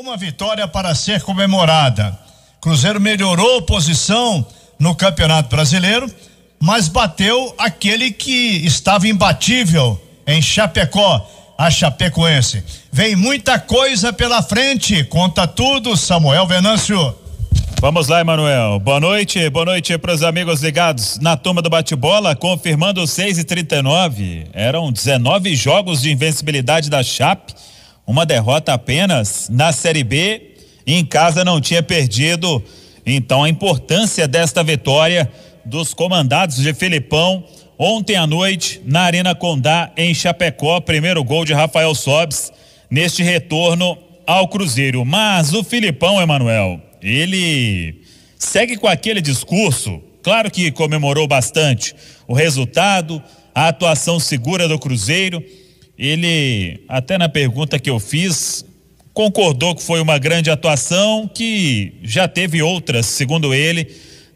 Uma vitória para ser comemorada. Cruzeiro melhorou posição no Campeonato Brasileiro, mas bateu aquele que estava imbatível em Chapecó, a Chapecoense. Vem muita coisa pela frente, conta tudo, Samuel Venâncio. Vamos lá, Emanuel. Boa noite, boa noite para os amigos ligados na turma do bate-bola, confirmando 6 e 39 Eram 19 jogos de invencibilidade da Chape uma derrota apenas na Série B e em casa não tinha perdido. Então a importância desta vitória dos comandados de Felipão ontem à noite na Arena Condá em Chapecó, primeiro gol de Rafael Sobes neste retorno ao Cruzeiro. Mas o Filipão, Emanuel, ele segue com aquele discurso, claro que comemorou bastante o resultado, a atuação segura do Cruzeiro, ele, até na pergunta que eu fiz, concordou que foi uma grande atuação, que já teve outras, segundo ele,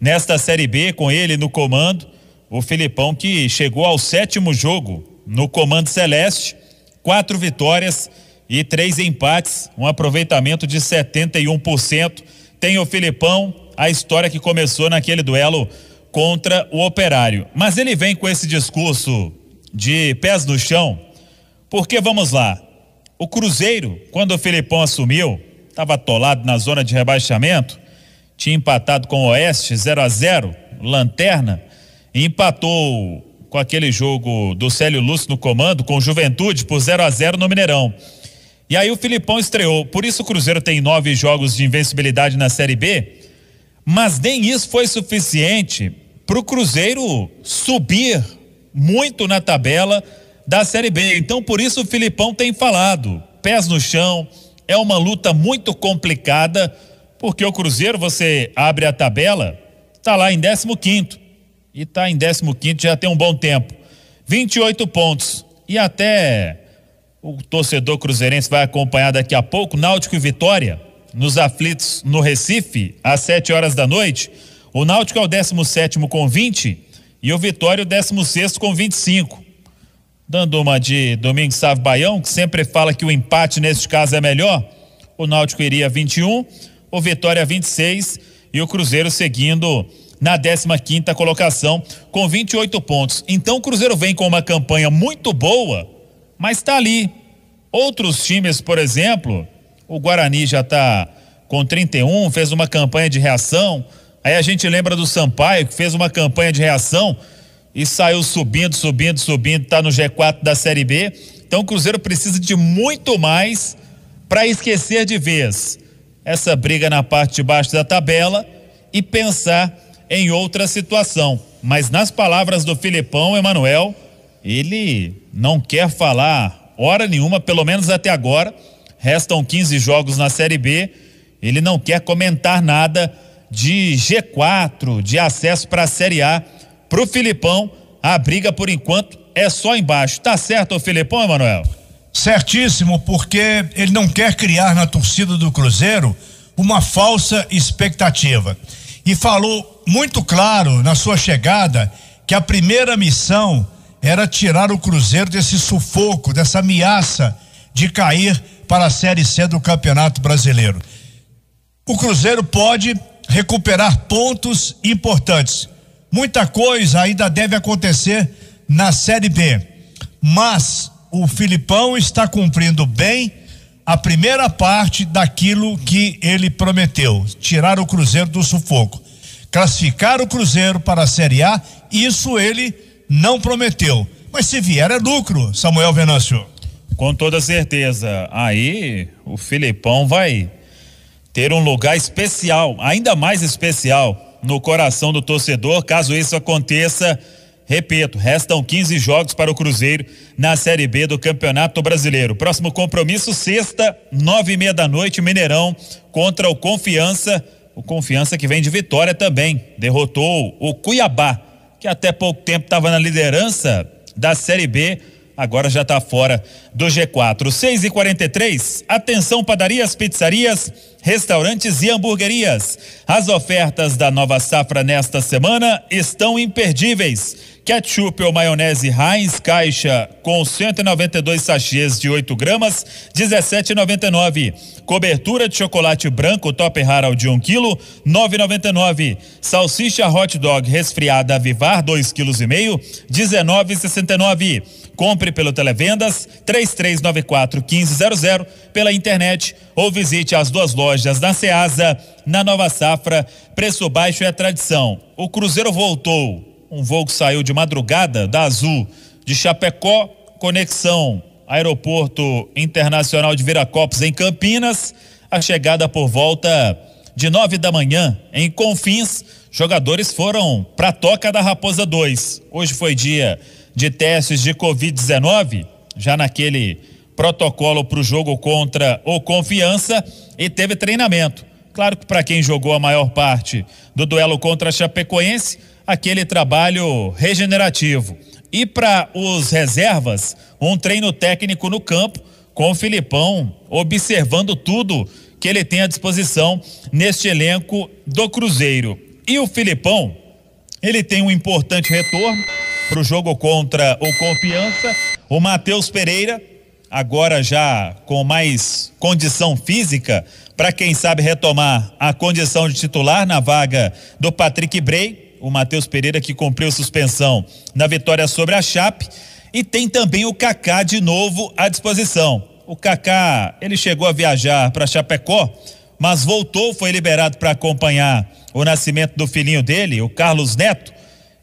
nesta Série B, com ele no comando. O Filipão que chegou ao sétimo jogo no comando celeste, quatro vitórias e três empates, um aproveitamento de 71%. Tem o Filipão, a história que começou naquele duelo contra o Operário. Mas ele vem com esse discurso de pés no chão porque vamos lá, o Cruzeiro, quando o Filipão assumiu, estava atolado na zona de rebaixamento, tinha empatado com o Oeste 0 a 0 lanterna, e empatou com aquele jogo do Célio Lúcio no comando, com Juventude, por 0 a 0 no Mineirão. E aí o Filipão estreou. Por isso o Cruzeiro tem nove jogos de invencibilidade na Série B. Mas nem isso foi suficiente para o Cruzeiro subir muito na tabela da Série B. Então, por isso o Filipão tem falado, pés no chão, é uma luta muito complicada, porque o Cruzeiro, você abre a tabela, tá lá em 15 e tá em 15 já tem um bom tempo. 28 pontos. E até o torcedor cruzeirense vai acompanhar daqui a pouco Náutico e Vitória nos aflitos no Recife às 7 horas da noite. O Náutico é o 17 com 20 e o Vitória o 16 com 25 dando uma de Domingos Sávio Baião, que sempre fala que o empate neste caso é melhor, o Náutico iria 21, o Vitória 26 e o Cruzeiro seguindo na 15 quinta colocação com 28 pontos. Então o Cruzeiro vem com uma campanha muito boa, mas está ali. Outros times, por exemplo, o Guarani já está com 31, fez uma campanha de reação. Aí a gente lembra do Sampaio, que fez uma campanha de reação, e saiu subindo, subindo, subindo, está no G4 da Série B. Então o Cruzeiro precisa de muito mais para esquecer de vez essa briga na parte de baixo da tabela e pensar em outra situação. Mas nas palavras do Filipão, Emanuel, ele não quer falar hora nenhuma, pelo menos até agora. Restam 15 jogos na Série B. Ele não quer comentar nada de G4, de acesso para a Série A Pro Filipão, a briga por enquanto é só embaixo. Tá certo, o Filipão, Emanuel? Certíssimo, porque ele não quer criar na torcida do Cruzeiro uma falsa expectativa. E falou muito claro na sua chegada que a primeira missão era tirar o Cruzeiro desse sufoco, dessa ameaça de cair para a Série C do Campeonato Brasileiro. O Cruzeiro pode recuperar pontos importantes. Muita coisa ainda deve acontecer na Série B, mas o Filipão está cumprindo bem a primeira parte daquilo que ele prometeu: tirar o Cruzeiro do sufoco, classificar o Cruzeiro para a Série A. Isso ele não prometeu, mas se vier é lucro, Samuel Venâncio. Com toda certeza. Aí o Filipão vai ter um lugar especial, ainda mais especial no coração do torcedor. Caso isso aconteça, repito, restam 15 jogos para o Cruzeiro na Série B do Campeonato Brasileiro. Próximo compromisso, sexta, nove e meia da noite, Mineirão contra o Confiança. O Confiança que vem de vitória também. Derrotou o Cuiabá, que até pouco tempo estava na liderança da Série B agora já está fora do G4. 6 e 43 atenção padarias, pizzarias, restaurantes e hamburguerias. As ofertas da nova safra nesta semana estão imperdíveis. Ketchup ou maionese Heinz Caixa com 192 sachês de 8 gramas, 17,99. Cobertura de chocolate branco Top Harald de 1 kg, 9,99. Salsicha hot dog resfriada Vivar 2,5 kg, 19,69. Compre pelo Televendas 3394 1500 pela internet ou visite as duas lojas da Ceasa, na Nova Safra. Preço baixo é tradição. O Cruzeiro voltou. Um voo que saiu de madrugada da Azul de Chapecó, conexão Aeroporto Internacional de Viracopos, em Campinas. A chegada por volta de nove da manhã em Confins. Jogadores foram para a Toca da Raposa 2. Hoje foi dia de testes de Covid-19, já naquele protocolo para o jogo contra o Confiança, e teve treinamento. Claro que para quem jogou a maior parte do duelo contra a Chapecoense, aquele trabalho regenerativo. E para os reservas, um treino técnico no campo, com o Filipão observando tudo que ele tem à disposição neste elenco do Cruzeiro. E o Filipão, ele tem um importante retorno para o jogo contra o Confiança. O Matheus Pereira, agora já com mais condição física, para quem sabe retomar a condição de titular na vaga do Patrick Bray o Matheus Pereira que cumpriu suspensão na vitória sobre a Chape. E tem também o Kaká de novo à disposição. O Kaká, ele chegou a viajar para Chapecó, mas voltou, foi liberado para acompanhar o nascimento do filhinho dele, o Carlos Neto.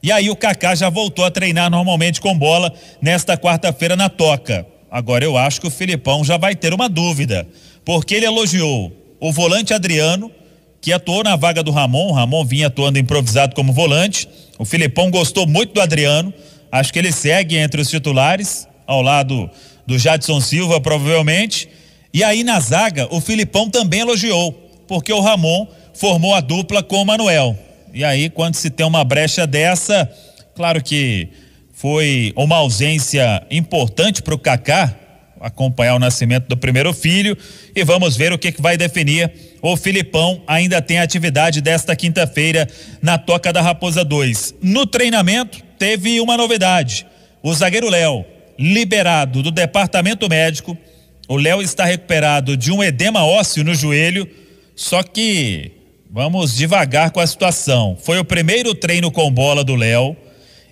E aí o Kaká já voltou a treinar normalmente com bola nesta quarta-feira na Toca. Agora eu acho que o Filipão já vai ter uma dúvida, porque ele elogiou o volante Adriano que atuou na vaga do Ramon. Ramon vinha atuando improvisado como volante. O Filipão gostou muito do Adriano. Acho que ele segue entre os titulares, ao lado do Jadson Silva, provavelmente. E aí na zaga, o Filipão também elogiou, porque o Ramon formou a dupla com o Manuel. E aí, quando se tem uma brecha dessa, claro que foi uma ausência importante para o Kaká, acompanhar o nascimento do primeiro filho e vamos ver o que, que vai definir. O Filipão ainda tem atividade desta quinta-feira na Toca da Raposa 2. No treinamento, teve uma novidade. O zagueiro Léo, liberado do departamento médico, o Léo está recuperado de um edema ósseo no joelho, só que vamos devagar com a situação. Foi o primeiro treino com bola do Léo.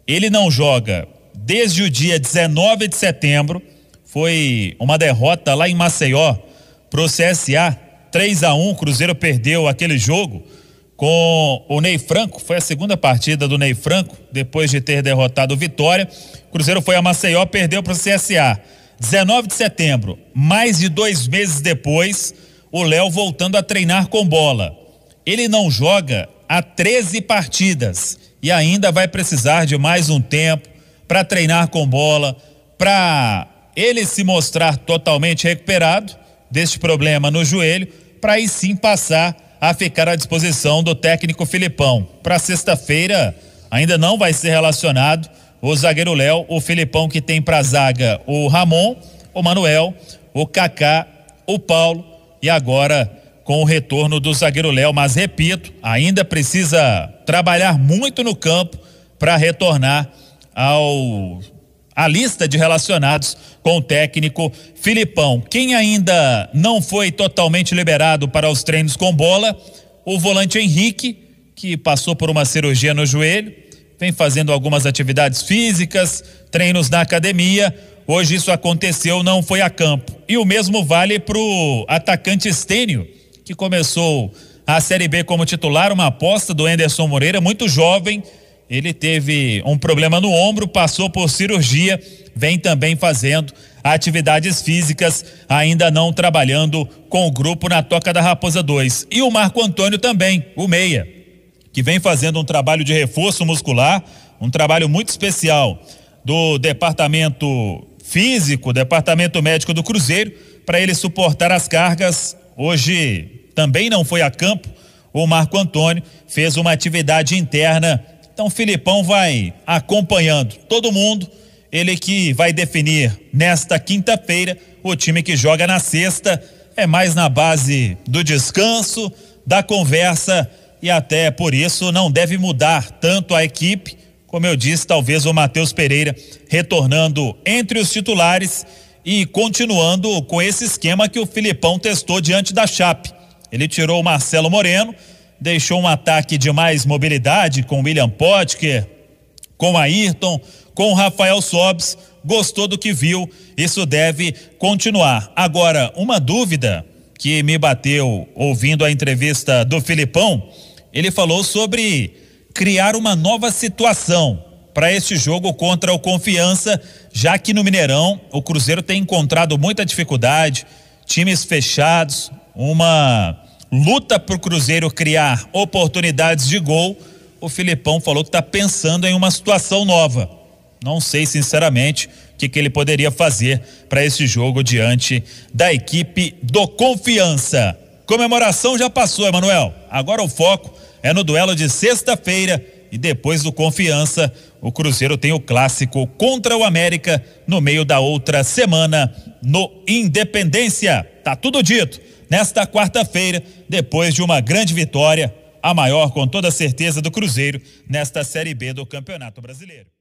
Ele não joga desde o dia 19 de setembro foi uma derrota lá em Maceió para o CSA, 3 a 1 Cruzeiro perdeu aquele jogo com o Ney Franco, foi a segunda partida do Ney Franco, depois de ter derrotado o Vitória. O Cruzeiro foi a Maceió, perdeu para o CSA. 19 de setembro, mais de dois meses depois, o Léo voltando a treinar com bola. Ele não joga há 13 partidas e ainda vai precisar de mais um tempo para treinar com bola, para ele se mostrar totalmente recuperado deste problema no joelho, para aí sim passar a ficar à disposição do técnico Filipão. Para sexta-feira, ainda não vai ser relacionado o zagueiro Léo, o Filipão que tem para zaga o Ramon, o Manuel, o Kaká, o Paulo e agora com o retorno do zagueiro Léo, mas repito, ainda precisa trabalhar muito no campo para retornar ao a lista de relacionados com o técnico Filipão. Quem ainda não foi totalmente liberado para os treinos com bola, o volante Henrique, que passou por uma cirurgia no joelho, vem fazendo algumas atividades físicas, treinos na academia. Hoje isso aconteceu, não foi a campo. E o mesmo vale para o atacante Estênio, que começou a Série B como titular, uma aposta do Enderson Moreira, muito jovem, ele teve um problema no ombro, passou por cirurgia, vem também fazendo atividades físicas, ainda não trabalhando com o grupo na Toca da Raposa 2. E o Marco Antônio também, o meia, que vem fazendo um trabalho de reforço muscular, um trabalho muito especial do departamento físico, departamento médico do Cruzeiro, para ele suportar as cargas. Hoje também não foi a campo. O Marco Antônio fez uma atividade interna então, o Filipão vai acompanhando todo mundo. Ele que vai definir nesta quinta-feira o time que joga na sexta. É mais na base do descanso, da conversa e até por isso não deve mudar tanto a equipe. Como eu disse, talvez o Matheus Pereira retornando entre os titulares e continuando com esse esquema que o Filipão testou diante da Chape. Ele tirou o Marcelo Moreno deixou um ataque de mais mobilidade com William Potker, com Ayrton, com Rafael Sobes. Gostou do que viu, isso deve continuar. Agora, uma dúvida que me bateu ouvindo a entrevista do Filipão, ele falou sobre criar uma nova situação para este jogo contra o Confiança, já que no Mineirão o Cruzeiro tem encontrado muita dificuldade, times fechados, uma luta para o Cruzeiro criar oportunidades de gol, o Filipão falou que está pensando em uma situação nova. Não sei, sinceramente, o que, que ele poderia fazer para esse jogo diante da equipe do Confiança. Comemoração já passou, Emanuel. Agora o foco é no duelo de sexta-feira e depois do Confiança, o Cruzeiro tem o clássico contra o América no meio da outra semana no Independência. Tá tudo dito nesta quarta-feira, depois de uma grande vitória, a maior com toda certeza do Cruzeiro, nesta Série B do Campeonato Brasileiro.